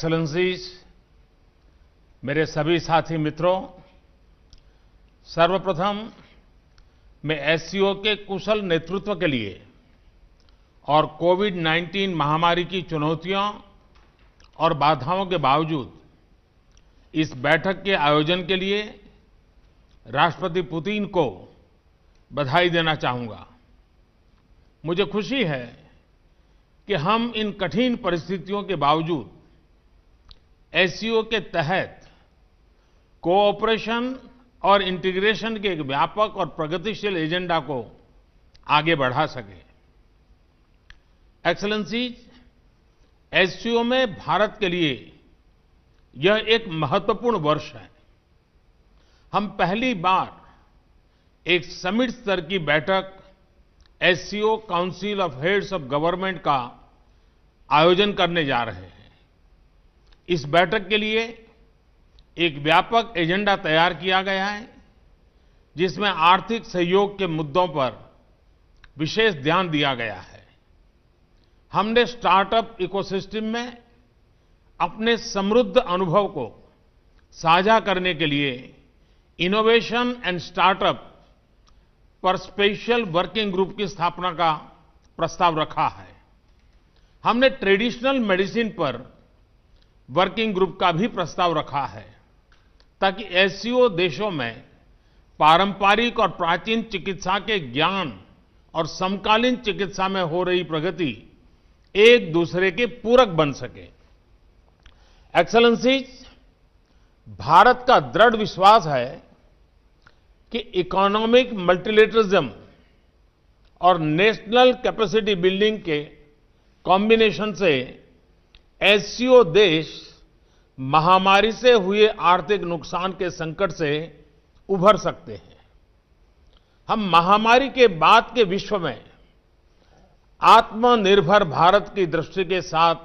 excellencies मेरे सभी साथी मित्रों सर्वप्रथम मैं एससीओ के कुशल नेतृत्व के लिए और कोविड 19 महामारी की चुनौतियों और बाधाओं के बावजूद इस बैठक के आयोजन के लिए राष्ट्रपति पुतिन को बधाई देना चाहूंगा मुझे खुशी है कि हम इन कठिन परिस्थितियों के बावजूद एससीओ के तहत कोऑपरेशन और इंटीग्रेशन के एक व्यापक और प्रगतिशील एजेंडा को आगे बढ़ा सके एक्सलेंसीज एससीओ में भारत के लिए यह एक महत्वपूर्ण वर्ष है हम पहली बार एक समिट स्तर की बैठक SCO council of heads of government का आयोजन करने जा रहे हैं इस बैठक के लिए एक व्यापक एजेंडा तैयार किया गया है जिसमें आर्थिक सहयोग के मुद्दों पर विशेष ध्यान दिया गया है हमने स्टार्टअप इकोसिस्टम में अपने समृद्ध अनुभव को साझा करने के लिए इनोवेशन एंड स्टार्टअप पर स्पेशल वर्किंग ग्रुप की स्थापना का प्रस्ताव रखा है हमने ट्रेडिशनल मेडिसिन पर वर्किंग ग्रुप का भी प्रस्ताव रखा है ताकि एससीओ देशों में पारंपरिक और प्राचीन चिकित्सा के ज्ञान और समकालीन चिकित्सा में हो रही प्रगति एक दूसरे के पूरक बन सके एक्सलेंसीज भारत का दृढ़ विश्वास है कि इकोनॉमिक मल्टीलेटरिज्म और नेशनल कैपेसिटी बिल्डिंग के कॉम्बिनेशन से एससीओ देश महामारी से हुए आर्थिक नुकसान के संकट से उभर सकते हैं हम महामारी के बाद के विश्व में आत्मनिर्भर भारत की दृष्टि के साथ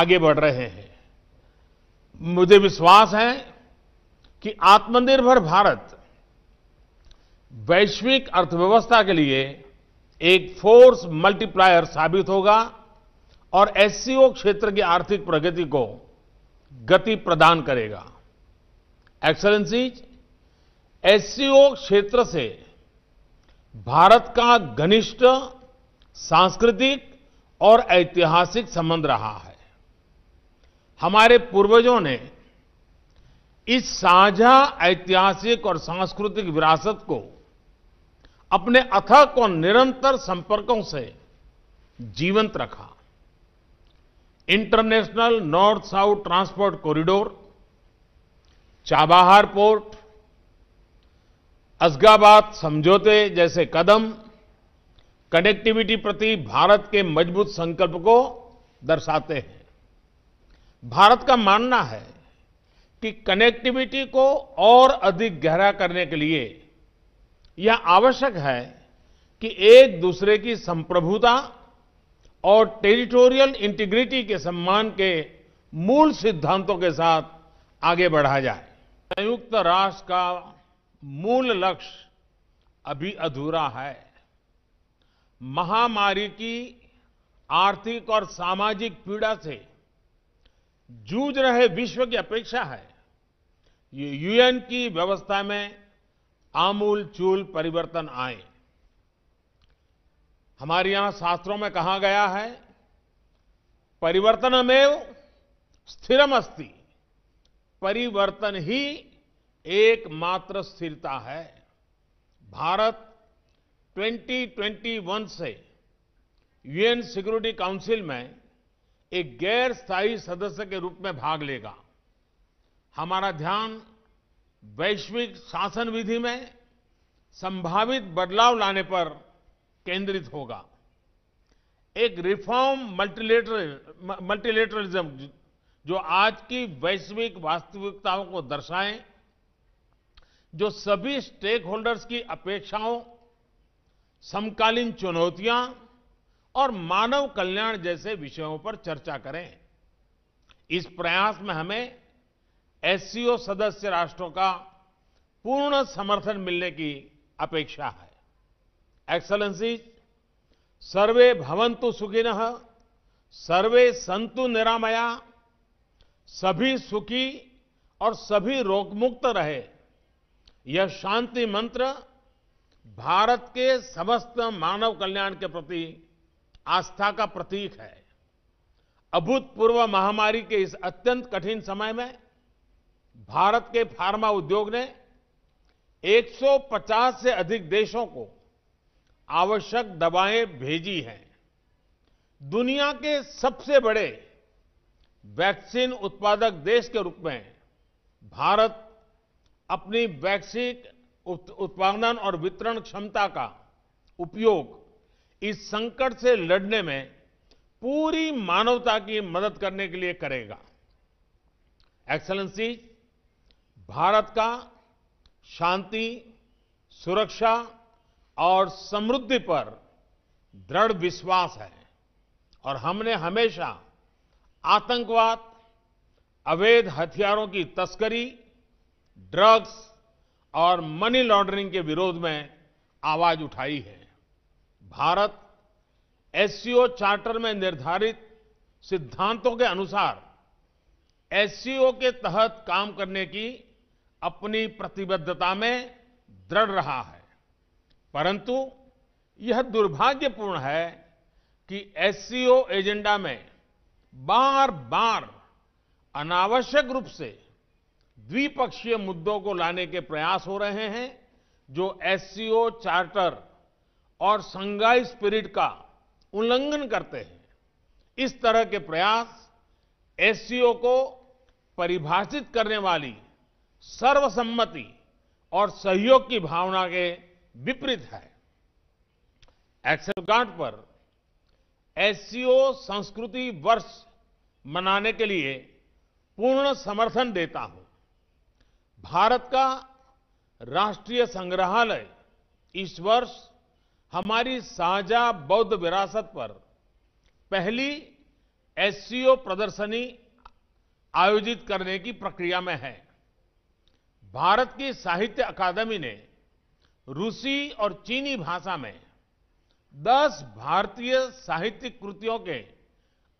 आगे बढ़ रहे हैं मुझे विश्वास है कि आत्मनिर्भर भारत वैश्विक अर्थव्यवस्था के लिए एक फोर्स मल्टीप्लायर साबित होगा और एससीओ क्षेत्र की आर्थिक प्रगति को गति प्रदान करेगा एक्सलेंसीज एससीओ क्षेत्र से भारत का घनिष्ठ सांस्कृतिक और ऐतिहासिक संबंध रहा है हमारे पूर्वजों ने इस साझा ऐतिहासिक और सांस्कृतिक विरासत को अपने अथक और निरंतर संपर्कों से जीवंत रखा international north south transport corridor Chabahar port Ashgabat समझौते जैसे कदम कनेक्टिविटी प्रति भारत के मजबूत संकल्प को दर्शाते हैं भारत का मानना है कि कनेक्टिविटी को और अधिक गहरा करने के लिए यह आवश्यक है कि एक दूसरे की संप्रभुता और टेरिटोरियल इंटीग्रिटी के सम्मान के मूल सिद्धांतों के साथ आगे बढ़ा जाए संयुक्त राष्ट्र का मूल लक्ष्य अभी अधूरा है महामारी की आर्थिक और सामाजिक पीड़ा से जूझ रहे विश्व की अपेक्षा है ये यूएन की व्यवस्था में आमूल चूल परिवर्तन आए हमारे यहां शास्त्रों में कहा गया है परिवर्तन में स्थिरम अस्थि परिवर्तन ही एकमात्र स्थिरता है भारत 2021 से यूएन सिक्योरिटी काउंसिल में एक गैर स्थायी सदस्य के रूप में भाग लेगा हमारा ध्यान वैश्विक शासन विधि में संभावित बदलाव लाने पर केंद्रित होगा एक रिफॉर्म मल्टीलेटर मल्टीलेटरलिज्म जो आज की वैश्विक वास्तविकताओं को दर्शाएं जो सभी स्टेक होल्डर्स की अपेक्षाओं समकालीन चुनौतियां और मानव कल्याण जैसे विषयों पर चर्चा करें इस प्रयास में हमें एससीओ सदस्य राष्ट्रों का पूर्ण समर्थन मिलने की अपेक्षा है एक्सलेंसीज सर्वे भवंतु सुखिन सर्वे संतु निरामया सभी सुखी और सभी रोगमुक्त रहे यह शांति मंत्र भारत के समस्त मानव कल्याण के प्रति आस्था का प्रतीक है अभूतपूर्व महामारी के इस अत्यंत कठिन समय में भारत के फार्मा उद्योग ने 150 से अधिक देशों को आवश्यक दवाएं भेजी हैं दुनिया के सबसे बड़े वैक्सीन उत्पादक देश के रूप में भारत अपनी वैक्सीन उत्पादन और वितरण क्षमता का उपयोग इस संकट से लड़ने में पूरी मानवता की मदद करने के लिए करेगा एक्सलेंसी भारत का शांति सुरक्षा और समृद्धि पर दृढ़ विश्वास है और हमने हमेशा आतंकवाद अवैध हथियारों की तस्करी ड्रग्स और मनी लॉन्ड्रिंग के विरोध में आवाज उठाई है भारत एससीओ चार्टर में निर्धारित सिद्धांतों के अनुसार एससीओ के तहत काम करने की अपनी प्रतिबद्धता में दृढ़ रहा है परंतु यह दुर्भाग्यपूर्ण है कि एससीओ एजेंडा में बार बार अनावश्यक रूप से द्विपक्षीय मुद्दों को लाने के प्रयास हो रहे हैं जो एससीओ चार्टर और संघाई स्पिरिट का उल्लंघन करते हैं इस तरह के प्रयास एससीओ को परिभाषित करने वाली सर्वसम्मति और सहयोग की भावना के विपरीत है एक्सल कार्ड पर एससीओ संस्कृति वर्ष मनाने के लिए पूर्ण समर्थन देता हूं भारत का राष्ट्रीय संग्रहालय इस वर्ष हमारी साझा बौद्ध विरासत पर पहली एससीओ प्रदर्शनी आयोजित करने की प्रक्रिया में है भारत की साहित्य अकादमी ने रूसी और चीनी भाषा में 10 भारतीय साहित्यिक कृतियों के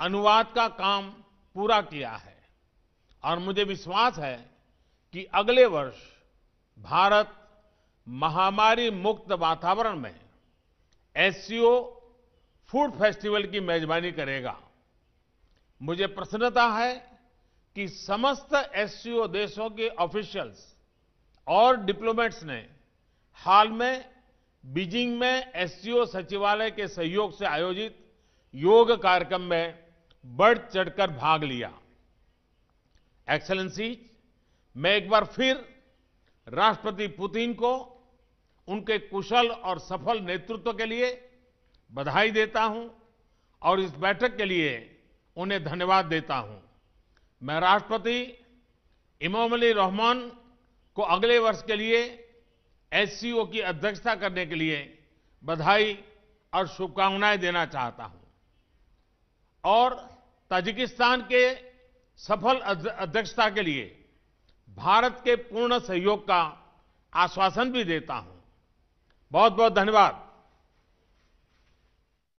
अनुवाद का काम पूरा किया है और मुझे विश्वास है कि अगले वर्ष भारत महामारी मुक्त वातावरण में एस फूड फेस्टिवल की मेजबानी करेगा मुझे प्रसन्नता है कि समस्त एससीओ देशों के ऑफिशियल्स और डिप्लोमेट्स ने हाल में बीजिंग में एससीओ सचिवालय के सहयोग से आयोजित योग कार्यक्रम में बढ़ चढ़कर भाग लिया एक्सलेंसी मैं एक बार फिर राष्ट्रपति पुतिन को उनके कुशल और सफल नेतृत्व के लिए बधाई देता हूं और इस बैठक के लिए उन्हें धन्यवाद देता हूं मैं राष्ट्रपति इमाम अली रहमान को अगले वर्ष के लिए एससीओ की अध्यक्षता करने के लिए बधाई और शुभकामनाएं देना चाहता हूं और ताजिकिस्तान के सफल अध्यक्षता के लिए भारत के पूर्ण सहयोग का आश्वासन भी देता हूं बहुत बहुत धन्यवाद